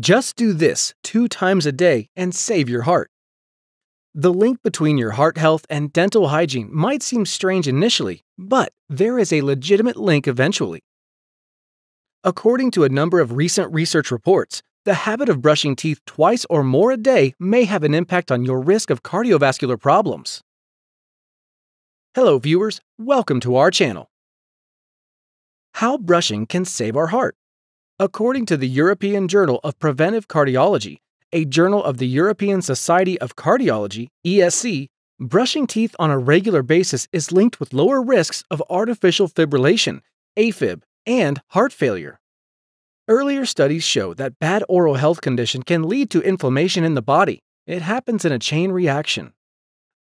Just do this two times a day and save your heart. The link between your heart health and dental hygiene might seem strange initially, but there is a legitimate link eventually. According to a number of recent research reports, the habit of brushing teeth twice or more a day may have an impact on your risk of cardiovascular problems. Hello viewers, welcome to our channel. How brushing can save our heart. According to the European Journal of Preventive Cardiology, a journal of the European Society of Cardiology, ESC, brushing teeth on a regular basis is linked with lower risks of artificial fibrillation, AFib, and heart failure. Earlier studies show that bad oral health condition can lead to inflammation in the body. It happens in a chain reaction.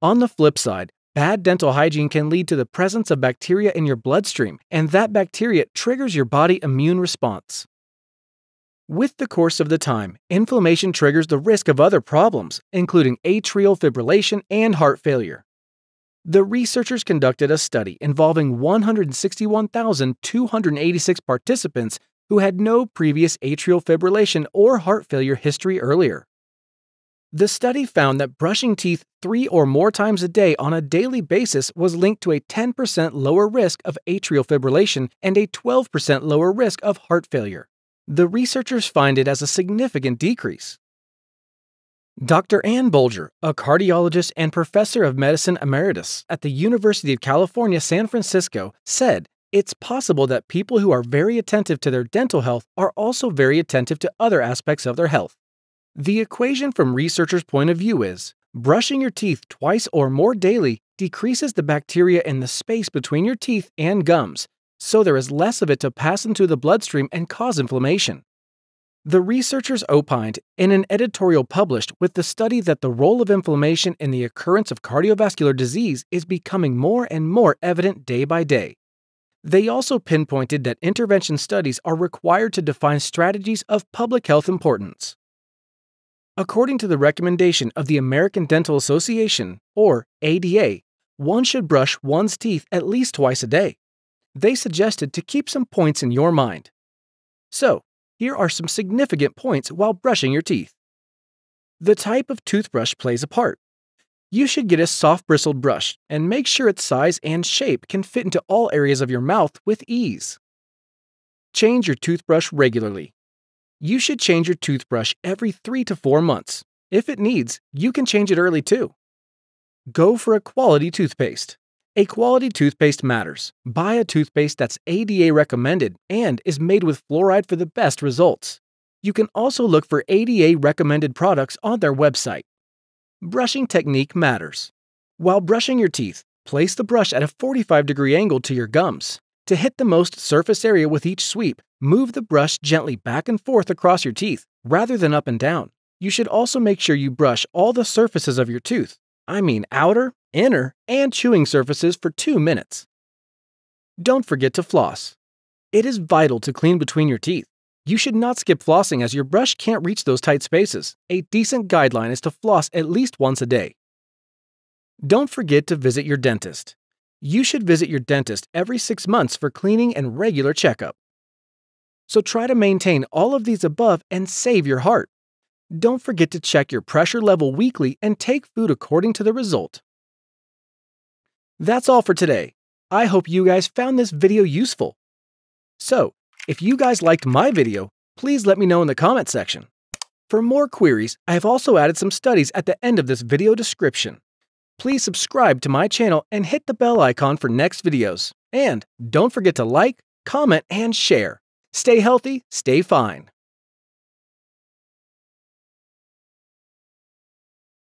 On the flip side, bad dental hygiene can lead to the presence of bacteria in your bloodstream, and that bacteria triggers your body immune response. With the course of the time, inflammation triggers the risk of other problems, including atrial fibrillation and heart failure. The researchers conducted a study involving 161,286 participants who had no previous atrial fibrillation or heart failure history earlier. The study found that brushing teeth three or more times a day on a daily basis was linked to a 10% lower risk of atrial fibrillation and a 12% lower risk of heart failure the researchers find it as a significant decrease. Dr. Ann Bolger, a cardiologist and professor of medicine emeritus at the University of California, San Francisco, said it's possible that people who are very attentive to their dental health are also very attentive to other aspects of their health. The equation from researchers' point of view is brushing your teeth twice or more daily decreases the bacteria in the space between your teeth and gums, so there is less of it to pass into the bloodstream and cause inflammation. The researchers opined in an editorial published with the study that the role of inflammation in the occurrence of cardiovascular disease is becoming more and more evident day by day. They also pinpointed that intervention studies are required to define strategies of public health importance. According to the recommendation of the American Dental Association, or ADA, one should brush one's teeth at least twice a day they suggested to keep some points in your mind. So, here are some significant points while brushing your teeth. The type of toothbrush plays a part. You should get a soft bristled brush and make sure its size and shape can fit into all areas of your mouth with ease. Change your toothbrush regularly. You should change your toothbrush every 3 to 4 months. If it needs, you can change it early too. Go for a quality toothpaste. A quality toothpaste matters. Buy a toothpaste that's ADA recommended and is made with fluoride for the best results. You can also look for ADA recommended products on their website. Brushing technique matters. While brushing your teeth, place the brush at a 45 degree angle to your gums. To hit the most surface area with each sweep, move the brush gently back and forth across your teeth, rather than up and down. You should also make sure you brush all the surfaces of your tooth. I mean outer, inner, and chewing surfaces for 2 minutes. Don't forget to floss. It is vital to clean between your teeth. You should not skip flossing as your brush can't reach those tight spaces. A decent guideline is to floss at least once a day. Don't forget to visit your dentist. You should visit your dentist every six months for cleaning and regular checkup. So try to maintain all of these above and save your heart. Don't forget to check your pressure level weekly and take food according to the result. That's all for today. I hope you guys found this video useful. So, if you guys liked my video, please let me know in the comment section. For more queries, I have also added some studies at the end of this video description. Please subscribe to my channel and hit the bell icon for next videos. And don't forget to like, comment, and share. Stay healthy, stay fine.